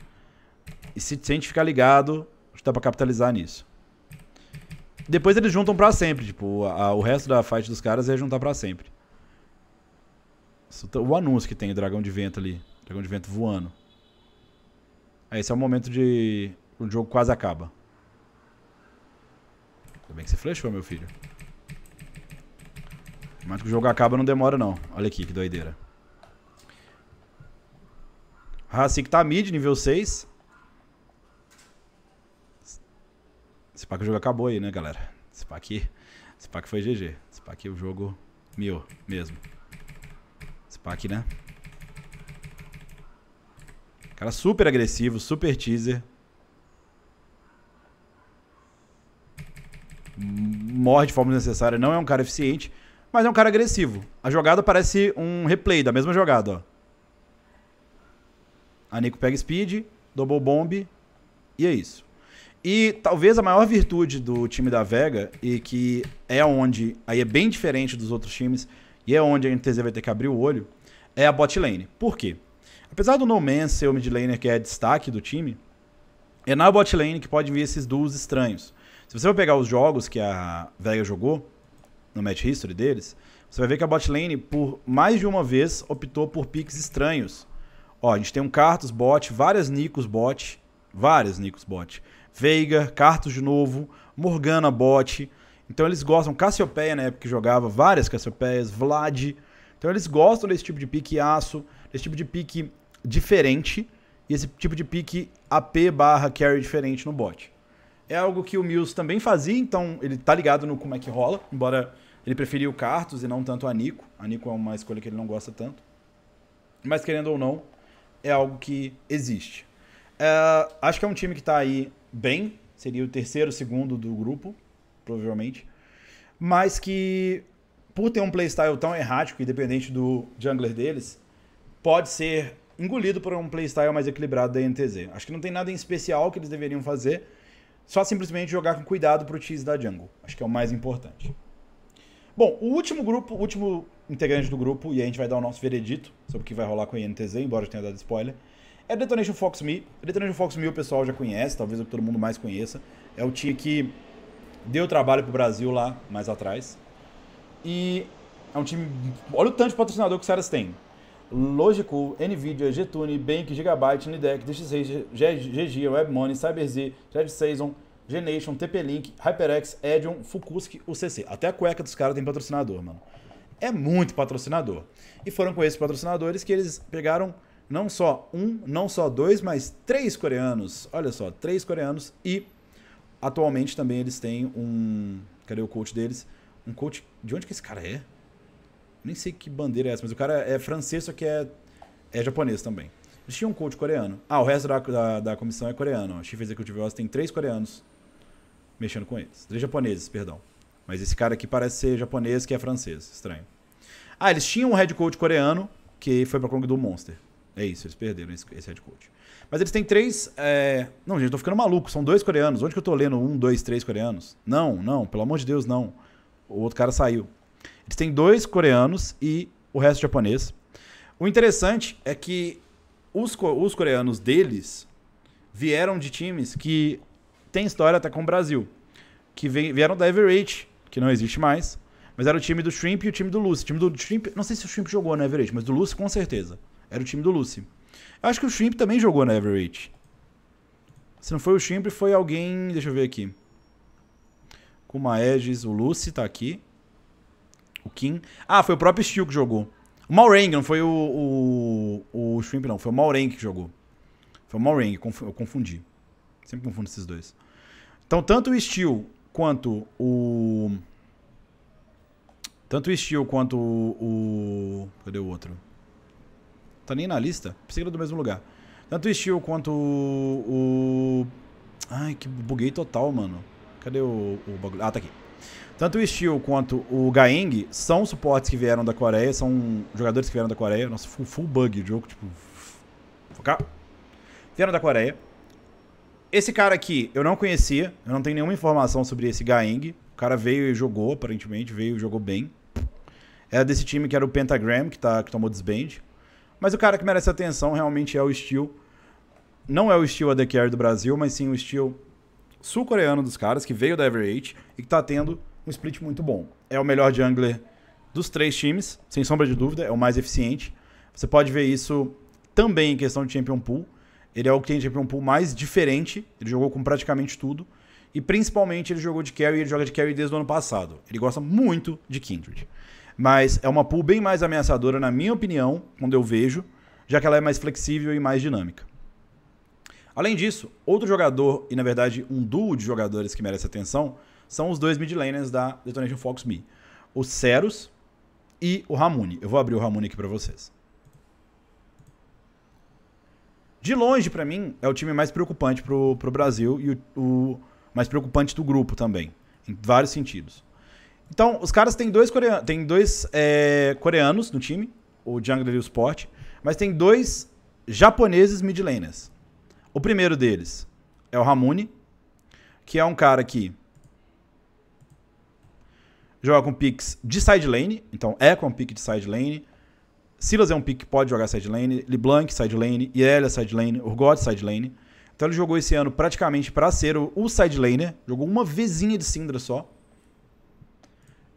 E se, a gente ficar ligado, dá pra capitalizar nisso. Depois eles juntam pra sempre. Tipo, a, a, o resto da fight dos caras é juntar pra sempre. O anúncio que tem, o dragão de vento ali. Dragão de vento voando. É, esse é o momento de. O jogo quase acaba. Ainda bem que você flechou, meu filho. Mas que o jogo acaba não demora, não. Olha aqui, que doideira. que tá mid, nível 6. Esse pack o jogo acabou aí, né, galera? Esse pack, esse pack foi GG. Esse pack o jogo miou mesmo né? Cara super agressivo, super teaser. Morre de forma necessária, não é um cara eficiente, mas é um cara agressivo. A jogada parece um replay da mesma jogada, ó. A Nico pega speed, double bomb, e é isso. E talvez a maior virtude do time da Vega, e que é onde aí é bem diferente dos outros times, e é onde a NTZ vai ter que abrir o olho, é a bot lane. Por quê? Apesar do No Man's ser o mid laner que é destaque do time, é na bot lane que pode vir esses duos estranhos. Se você for pegar os jogos que a Vega jogou, no match history deles, você vai ver que a bot lane, por mais de uma vez, optou por picks estranhos. Ó, a gente tem um Cartus bot, várias Nicos bot, várias Nicos bot. Veiga, Cartus de novo, Morgana bot. Então eles gostam, Cassiopeia na época que jogava, várias Cassiopeias, Vlad, então eles gostam desse tipo de pique aço, desse tipo de pique diferente e esse tipo de pique AP barra carry diferente no bot. É algo que o Mills também fazia, então ele tá ligado no como é que rola, embora ele preferia o Cartus e não tanto a Nico. A Nico é uma escolha que ele não gosta tanto. Mas querendo ou não, é algo que existe. É, acho que é um time que tá aí bem, seria o terceiro, segundo do grupo, provavelmente, mas que por ter um playstyle tão errático e dependente do jungler deles, pode ser engolido por um playstyle mais equilibrado da NTZ. Acho que não tem nada em especial que eles deveriam fazer, só simplesmente jogar com cuidado pro cheese da jungle. Acho que é o mais importante. Bom, o último grupo, o último integrante do grupo, e aí a gente vai dar o nosso veredito sobre o que vai rolar com a INTZ, embora eu tenha dado spoiler, é Detonation Fox Me. Detonation Fox Me o pessoal já conhece, talvez o todo mundo mais conheça. É o time que deu trabalho pro Brasil lá mais atrás. E é um time. Olha o tanto de patrocinador que os caras têm. Logicool, Nvidia, Getune, Bank, Gigabyte, Nidec, DX6, GG, WebMoney, CyberZ, JetSaison, Genation, TP-Link, HyperX, Edion, Fukuski, UCC. Até a cueca dos caras tem patrocinador, mano. É muito patrocinador. E foram com esses patrocinadores que eles pegaram não só um, não só dois, mas três coreanos. Olha só, três coreanos e atualmente também eles têm um... Cadê o coach deles? um coach. De onde que esse cara é? Nem sei que bandeira é essa, mas o cara é francês, só que é, é japonês também. Eles tinham um coach coreano. Ah, o resto da, da, da comissão é coreano. A Chief Executive Office tem três coreanos mexendo com eles. Três japoneses, perdão. Mas esse cara aqui parece ser japonês, que é francês. Estranho. Ah, eles tinham um head coach coreano que foi pra Kong do Monster. É isso, eles perderam esse, esse head coach. Mas eles têm três. É... Não, gente, eu tô ficando maluco. São dois coreanos. Onde que eu tô lendo um, dois, três coreanos? Não, não, pelo amor de Deus, não. O outro cara saiu. Eles têm dois coreanos e o resto japonês. O interessante é que os, os coreanos deles vieram de times que tem história até com o Brasil. Que vieram da Everage, que não existe mais. Mas era o time do Shrimp e o time do Lucy. O time do Shrimp, não sei se o Shrimp jogou na Everage, mas do Lucy com certeza. Era o time do Lucy. Eu acho que o Shrimp também jogou na Everage. Se não foi o Shrimp, foi alguém. Deixa eu ver aqui com uma Aegis, o Lucy tá aqui. O Kim. Ah, foi o próprio Steel que jogou. O Maurang, não foi o, o, o Shrimp, não. Foi o Maurang que jogou. Foi o Maurang, eu confundi. Sempre confundo esses dois. Então, tanto o Steel quanto o. Tanto o Steel quanto o. o... Cadê o outro? Tá nem na lista? Pensei que era do mesmo lugar. Tanto o Steel quanto o. o... Ai, que buguei total, mano. Cadê o, o bagulho? Ah, tá aqui. Tanto o Steel quanto o Gaeng são suportes que vieram da Coreia, são jogadores que vieram da Coreia. Nossa, full, full bug de jogo, tipo... Focar. Vieram da Coreia. Esse cara aqui eu não conhecia, eu não tenho nenhuma informação sobre esse Gaeng. O cara veio e jogou, aparentemente, veio e jogou bem. Era é desse time que era o Pentagram, que, tá, que tomou desband. Mas o cara que merece atenção realmente é o Steel. Não é o Steel AD Carry do Brasil, mas sim o Steel sul-coreano dos caras, que veio da Everage e que tá tendo um split muito bom. É o melhor jungler dos três times, sem sombra de dúvida, é o mais eficiente. Você pode ver isso também em questão de Champion Pool. Ele é o que tem Champion Pool mais diferente, ele jogou com praticamente tudo. E principalmente ele jogou de carry, ele joga de carry desde o ano passado. Ele gosta muito de Kindred. Mas é uma pool bem mais ameaçadora, na minha opinião, quando eu vejo, já que ela é mais flexível e mais dinâmica. Além disso, outro jogador, e na verdade um duo de jogadores que merece atenção, são os dois mid laners da Detonation Fox Me. O Ceros e o Ramune. Eu vou abrir o Ramune aqui para vocês. De longe, para mim, é o time mais preocupante pro, pro Brasil e o, o mais preocupante do grupo também, em vários sentidos. Então, os caras têm dois, coreanos, têm dois é, coreanos no time, o Jungler e o Sport, mas tem dois japoneses mid laners. O primeiro deles é o Ramune, que é um cara que joga com picks de side lane, então Echo é um pick de side lane, Silas é um pick que pode jogar side lane, LeBlanc side lane, Irelia side lane, Urgot side lane. Então ele jogou esse ano praticamente para ser o side laner, jogou uma vezinha de Syndra só.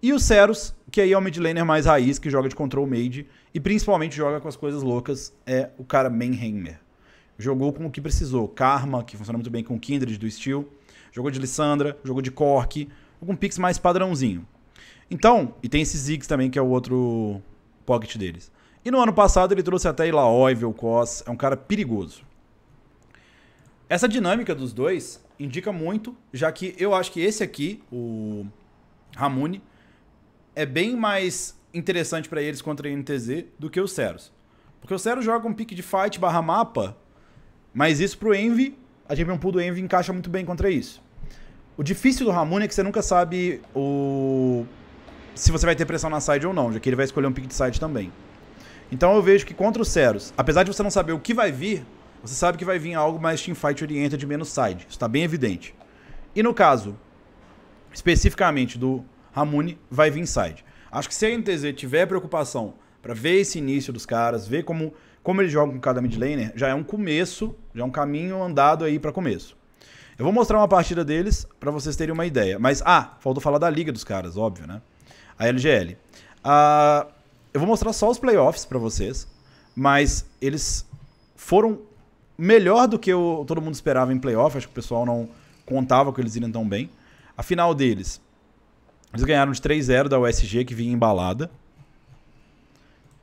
E o Ceros, que aí é o mid laner mais raiz, que joga de control mage e principalmente joga com as coisas loucas, é o cara Menheimer jogou com o que precisou. Karma, que funciona muito bem com Kindred do Steel. Jogou de Lissandra, jogou de Cork. Algum Pix mais padrãozinho. Então, e tem esse Ziggs também, que é o outro pocket deles. E no ano passado ele trouxe até Ilaoi, Vel'Koz. É um cara perigoso. Essa dinâmica dos dois indica muito, já que eu acho que esse aqui, o Ramune, é bem mais interessante para eles contra a NTZ do que o Ceros. Porque o Seros joga um pique de fight barra mapa mas isso pro Envy, a Champion Pool do Envy encaixa muito bem contra isso. O difícil do Ramune é que você nunca sabe o se você vai ter pressão na side ou não, já que ele vai escolher um pick de side também. Então eu vejo que contra os Ceros, apesar de você não saber o que vai vir, você sabe que vai vir algo mais teamfight orienta de menos side. Isso tá bem evidente. E no caso, especificamente do Ramune, vai vir side. Acho que se a NTZ tiver preocupação para ver esse início dos caras, ver como como eles jogam com cada mid laner, já é um começo, já é um caminho andado aí para começo. Eu vou mostrar uma partida deles para vocês terem uma ideia. Mas, ah, faltou falar da liga dos caras, óbvio, né? A LGL. Ah, eu vou mostrar só os playoffs para vocês, mas eles foram melhor do que o, todo mundo esperava em playoff. Acho que o pessoal não contava que eles iriam tão bem. A final deles, eles ganharam de 3-0 da USG, que vinha embalada.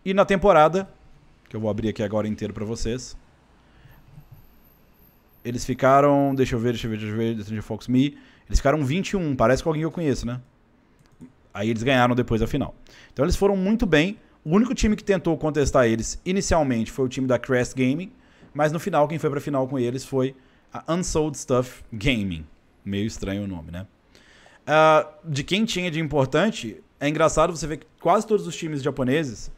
E na temporada, que eu vou abrir aqui agora inteiro para vocês. Eles ficaram, deixa eu ver, deixa eu ver, deixa eu ver, Stranger Fox Me. Eles ficaram 21, parece que alguém eu conheço, né? Aí eles ganharam depois da final. Então eles foram muito bem. O único time que tentou contestar eles inicialmente foi o time da Crest Gaming, mas no final quem foi pra final com eles foi a Unsold Stuff Gaming. Meio estranho o nome, né? Uh, de quem tinha de importante, é engraçado você ver que quase todos os times japoneses,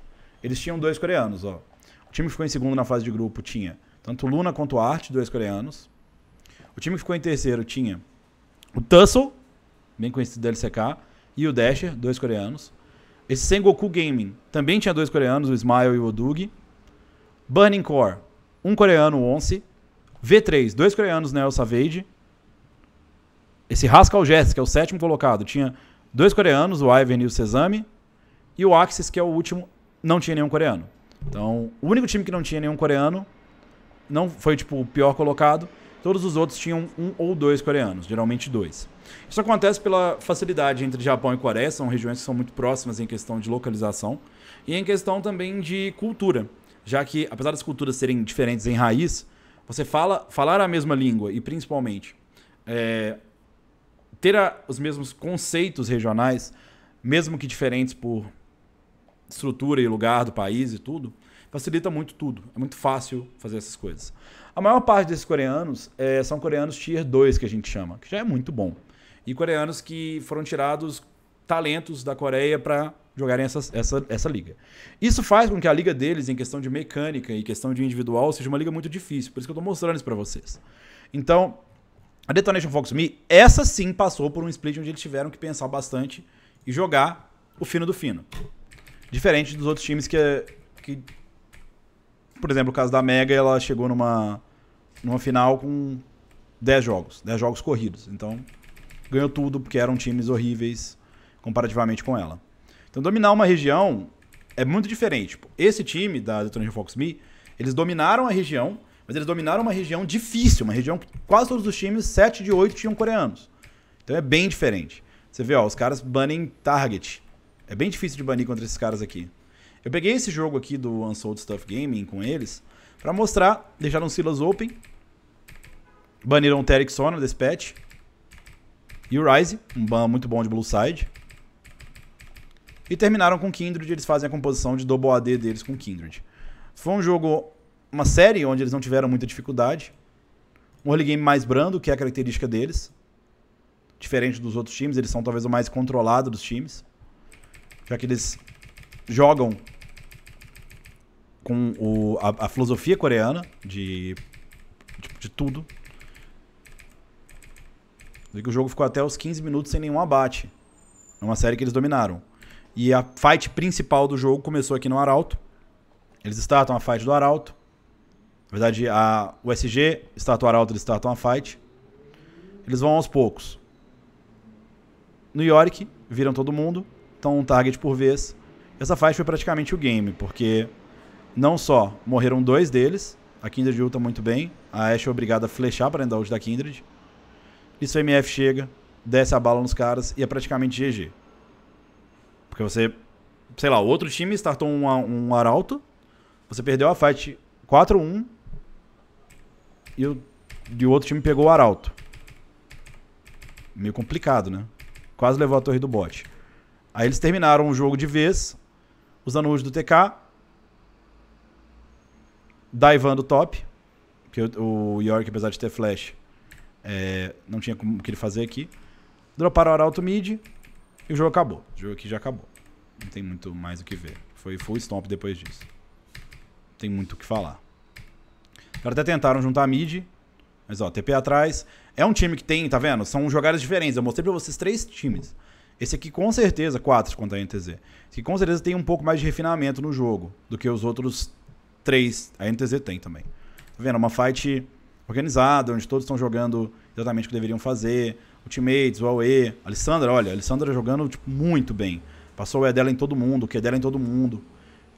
eles tinham dois coreanos, ó. O time que ficou em segundo na fase de grupo tinha tanto Luna quanto Arte, dois coreanos. O time que ficou em terceiro tinha o Tussle, bem conhecido da LCK, e o Dasher, dois coreanos. Esse Sengoku Gaming também tinha dois coreanos, o Smile e o Odug. Burning Core, um coreano, o Once. V3, dois coreanos, né, o Savage. Esse Rascal Jess, que é o sétimo colocado, tinha dois coreanos, o ivan e o Sesame. E o Axis, que é o último, não tinha nenhum coreano. Então, o único time que não tinha nenhum coreano não foi tipo o pior colocado. Todos os outros tinham um ou dois coreanos, geralmente dois. Isso acontece pela facilidade entre Japão e Coreia, são regiões que são muito próximas em questão de localização e em questão também de cultura, já que apesar das culturas serem diferentes em raiz, você fala falar a mesma língua e principalmente é, ter a, os mesmos conceitos regionais, mesmo que diferentes por estrutura e lugar do país e tudo, facilita muito tudo. É muito fácil fazer essas coisas. A maior parte desses coreanos é, são coreanos tier 2, que a gente chama, que já é muito bom. E coreanos que foram tirados talentos da Coreia para jogarem essa, essa, essa liga. Isso faz com que a liga deles, em questão de mecânica e questão de individual, seja uma liga muito difícil. Por isso que eu estou mostrando isso para vocês. Então, a Detonation Fox Me, essa sim passou por um split onde eles tiveram que pensar bastante e jogar o fino do fino. Diferente dos outros times que, é, que por exemplo, o caso da Mega, ela chegou numa, numa final com 10 jogos, 10 jogos corridos. Então, ganhou tudo porque eram times horríveis comparativamente com ela. Então, dominar uma região é muito diferente. Esse time da Detonation Fox Me, eles dominaram a região, mas eles dominaram uma região difícil, uma região que quase todos os times, 7 de 8, tinham coreanos. Então é bem diferente. Você vê, ó, os caras banem target. É bem difícil de banir contra esses caras aqui. Eu peguei esse jogo aqui do Unsold Stuff Gaming com eles pra mostrar. Deixaram o Silas Open. Baniram o Terek Sona desse patch. E o Rise, um ban muito bom de Blue Side. E terminaram com Kindred, eles fazem a composição de Double AD deles com Kindred. Foi um jogo, uma série onde eles não tiveram muita dificuldade. Um early game mais brando, que é a característica deles. Diferente dos outros times, eles são talvez o mais controlado dos times já é que eles jogam com o, a, a filosofia coreana de, de, tipo, de tudo. E que o jogo ficou até os 15 minutos sem nenhum abate. É uma série que eles dominaram. E a fight principal do jogo começou aqui no Arauto. Eles startam a fight do Arauto. Na verdade, a USG está o Arauto, eles startam a fight. Eles vão aos poucos. New York, viram todo mundo. Então, um target por vez. Essa fight foi praticamente o game, porque não só morreram dois deles, a Kindred ulta muito bem, a Ashe é obrigada a flechar para andar ult da Kindred. E se o MF chega, desce a bala nos caras e é praticamente GG. Porque você, sei lá, o outro time startou um, um arauto, você perdeu a fight 4-1 e o, e o outro time pegou o arauto. Meio complicado, né? Quase levou a torre do bot. Aí eles terminaram o jogo de vez, usando o uso do TK, daivando o top, porque o York, apesar de ter flash, é, não tinha como que ele fazer aqui. Droparam o arauto mid e o jogo acabou. O jogo aqui já acabou. Não tem muito mais o que ver. Foi full stomp depois disso. Não tem muito o que falar. Eles até tentaram juntar a mid, mas ó, TP atrás. É um time que tem, tá vendo? São jogadas diferentes. Eu mostrei pra vocês três times. Esse aqui com certeza, 4 contra a NTZ. Esse aqui com certeza tem um pouco mais de refinamento no jogo do que os outros 3. A NTZ tem também. Tá vendo? É uma fight organizada, onde todos estão jogando exatamente o que deveriam fazer. Ultimates, o AOE. A Alessandra, olha, a Alessandra jogando tipo, muito bem. Passou o E dela em todo mundo, o Q dela em todo mundo.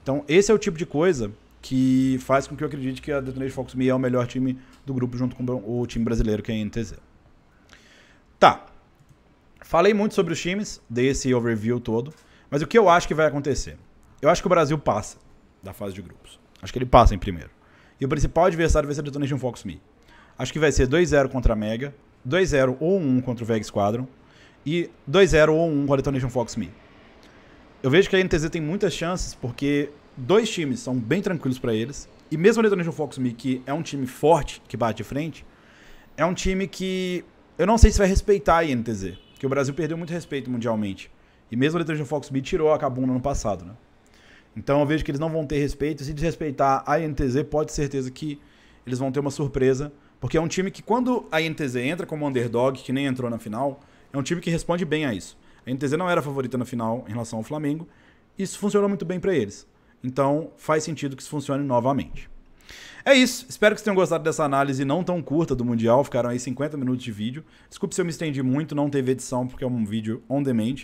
Então, esse é o tipo de coisa que faz com que eu acredite que a Detonation Focus Me é o melhor time do grupo junto com o time brasileiro, que é a NTZ. Tá, Falei muito sobre os times, dei esse overview todo, mas o que eu acho que vai acontecer? Eu acho que o Brasil passa da fase de grupos. Acho que ele passa em primeiro. E o principal adversário vai ser do Detonation Fox Me. Acho que vai ser 2-0 contra a Mega, 2-0 ou 1 contra o Veg Squadron e 2-0 ou 1 contra a Detonation Fox Me. Eu vejo que a NTZ tem muitas chances porque dois times são bem tranquilos para eles. E mesmo a Detonation Fox Me, que é um time forte que bate de frente, é um time que eu não sei se vai respeitar a NTZ. Porque o Brasil perdeu muito respeito mundialmente. E mesmo a Letras Fox Me tirou a Kabum no ano passado, né? Então eu vejo que eles não vão ter respeito. Se desrespeitar a INTZ, pode ter certeza que eles vão ter uma surpresa. Porque é um time que, quando a INTZ entra como underdog, que nem entrou na final, é um time que responde bem a isso. A INTZ não era favorita na final em relação ao Flamengo. Isso funcionou muito bem para eles. Então faz sentido que isso funcione novamente. É isso. Espero que vocês tenham gostado dessa análise não tão curta do Mundial. Ficaram aí 50 minutos de vídeo. Desculpe se eu me estendi muito, não teve edição, porque é um vídeo on demand.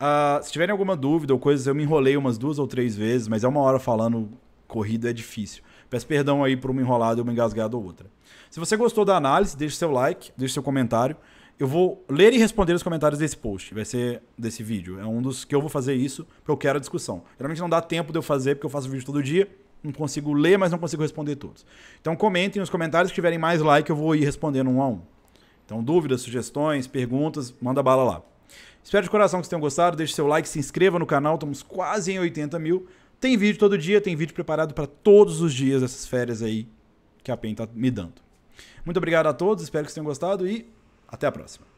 Uh, se tiverem alguma dúvida ou coisas, eu me enrolei umas duas ou três vezes, mas é uma hora falando corrido, é difícil. Peço perdão aí por uma enrolada ou uma engasgada ou outra. Se você gostou da análise, deixe seu like, deixe seu comentário. Eu vou ler e responder os comentários desse post, vai ser desse vídeo. É um dos que eu vou fazer isso, porque eu quero a discussão. Geralmente não dá tempo de eu fazer, porque eu faço vídeo todo dia. Não consigo ler, mas não consigo responder todos. Então comentem nos comentários que tiverem mais like, eu vou ir respondendo um a um. Então dúvidas, sugestões, perguntas, manda bala lá. Espero de coração que vocês tenham gostado, deixe seu like, se inscreva no canal, estamos quase em 80 mil. Tem vídeo todo dia, tem vídeo preparado para todos os dias dessas férias aí que a PEN está me dando. Muito obrigado a todos, espero que vocês tenham gostado e até a próxima.